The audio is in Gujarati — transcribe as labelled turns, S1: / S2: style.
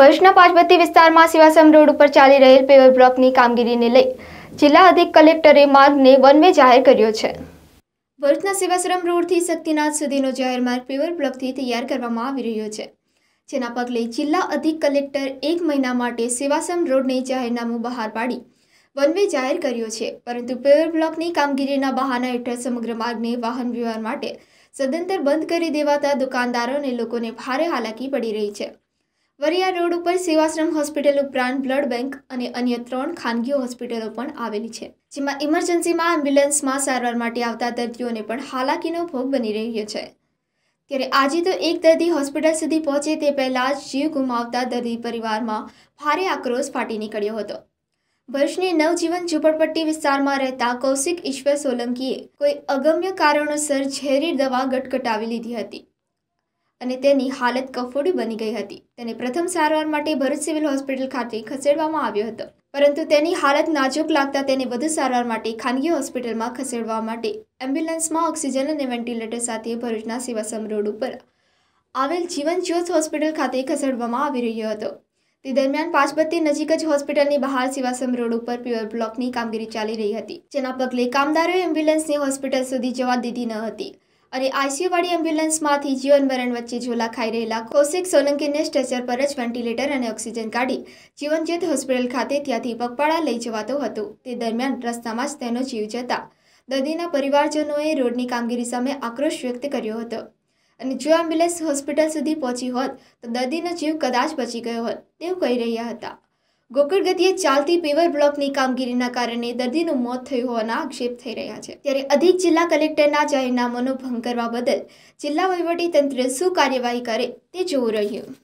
S1: ભરૂચના પાંચબત્તી વિસ્તારમાં સિવાસમ રોડ ઉપર ચાલી રહેલ પેવર બ્લોકની કામગીરીને લઈ જિલ્લા અધિક કલેક્ટરે માર્ગને વન વે જાહેર કર્યો છે ભરૂચના સેવાશ્રમ રોડથી શક્તિનાથ સુધીનો જાહેર માર્ગ પેવર બ્લોકથી તૈયાર કરવામાં આવી રહ્યો છે જેના પગલે જિલ્લા અધિક કલેક્ટર એક મહિના માટે સિવાસમ રોડને જાહેરનામું બહાર પાડી વન વે જાહેર કર્યો છે પરંતુ પેવર બ્લોકની કામગીરીના બહાના હેઠળ સમગ્ર માર્ગને વાહન વ્યવહાર માટે સદંતર બંધ કરી દેવાતા દુકાનદારો અને લોકોને ભારે હાલાકી પડી રહી છે વરિયા રોડ ઉપર સેવાશ્રમ હોસ્પિટલ ઉપરાંત બ્લડ બેંક અને અન્ય ત્રણ ખાનગી હોસ્પિટલો પણ આવેલી છે જેમાં ઇમરજન્સીમાં એમ્બ્યુલન્સમાં સારવાર માટે આવતા દર્દીઓને પણ હાલાકીનો ભોગ બની રહ્યો છે ત્યારે આજે તો એક દર્દી હોસ્પિટલ સુધી પહોંચે તે પહેલાં જ જીવ ગુમાવતા દર્દી પરિવારમાં ભારે આક્રોશ ફાટી નીકળ્યો હતો ભરૂચની નવજીવન ઝૂંપડપટ્ટી વિસ્તારમાં રહેતા કૌશિક ઈશ્વર સોલંકીએ કોઈ અગમ્ય કારણોસર ઝેરી દવા ગટગટાવી લીધી હતી અને તેની હાલત કફોડી બની ગઈ હતી તેને પ્રથમ સારવાર માટે ભરૂચ સિવિલ હોસ્પિટલ ખાતે ખસેડવામાં આવ્યો હતો પરંતુ તેની હાલત નાજુક લાગતા તેને વધુ સારવાર માટે ખાનગી હોસ્પિટલમાં ખસેડવા માટે એમ્બ્યુલન્સમાં ઓક્સિજન અને વેન્ટિલેટર સાથે ભરૂચના સેવાસમ રોડ ઉપર આવેલ જીવન જ્યોત હોસ્પિટલ ખાતે ખસેડવામાં આવી રહ્યો હતો તે દરમિયાન પાચબત્તી નજીક જ હોસ્પિટલની બહાર સિવાસમ રોડ ઉપર પ્યોર બ્લોકની કામગીરી ચાલી રહી હતી જેના પગલે કામદારોએ એમ્બ્યુલન્સને હોસ્પિટલ સુધી જવા દીધી ન હતી અને આઈસીયુવાળી એમ્બ્યુલન્સમાંથી જીવન મરણ વચ્ચે ઝોલા ખાઈ રહેલા કૌશિક સોલંકીને સ્ટ્રેચર પર જ વેન્ટિલેટર અને ઓક્સિજન કાઢી જીવનજ્યોત હોસ્પિટલ ખાતે ત્યાંથી પગપાળા લઈ જવાતો હતો તે દરમિયાન રસ્તામાં જ તેનો જીવ જતા દર્દીના પરિવારજનોએ રોડની કામગીરી સામે આક્રોશ વ્યક્ત કર્યો હતો અને જો એમ્બ્યુલન્સ હોસ્પિટલ સુધી પહોંચી હોત તો દર્દીનો જીવ કદાચ બચી ગયો હોત તેવું કહી રહ્યા હતા ગોકળ ગતિએ ચાલતી પેવર બ્લોકની કામગીરીના કારણે દર્દીનું મોત થયું હોવાના આક્ષેપ થઈ રહ્યા છે ત્યારે અધિક જિલ્લા કલેક્ટરના જાહેરનામાનો ભંગ કરવા બદલ જિલ્લા વહીવટીતંત્ર શું કાર્યવાહી કરે તે જોવું રહ્યું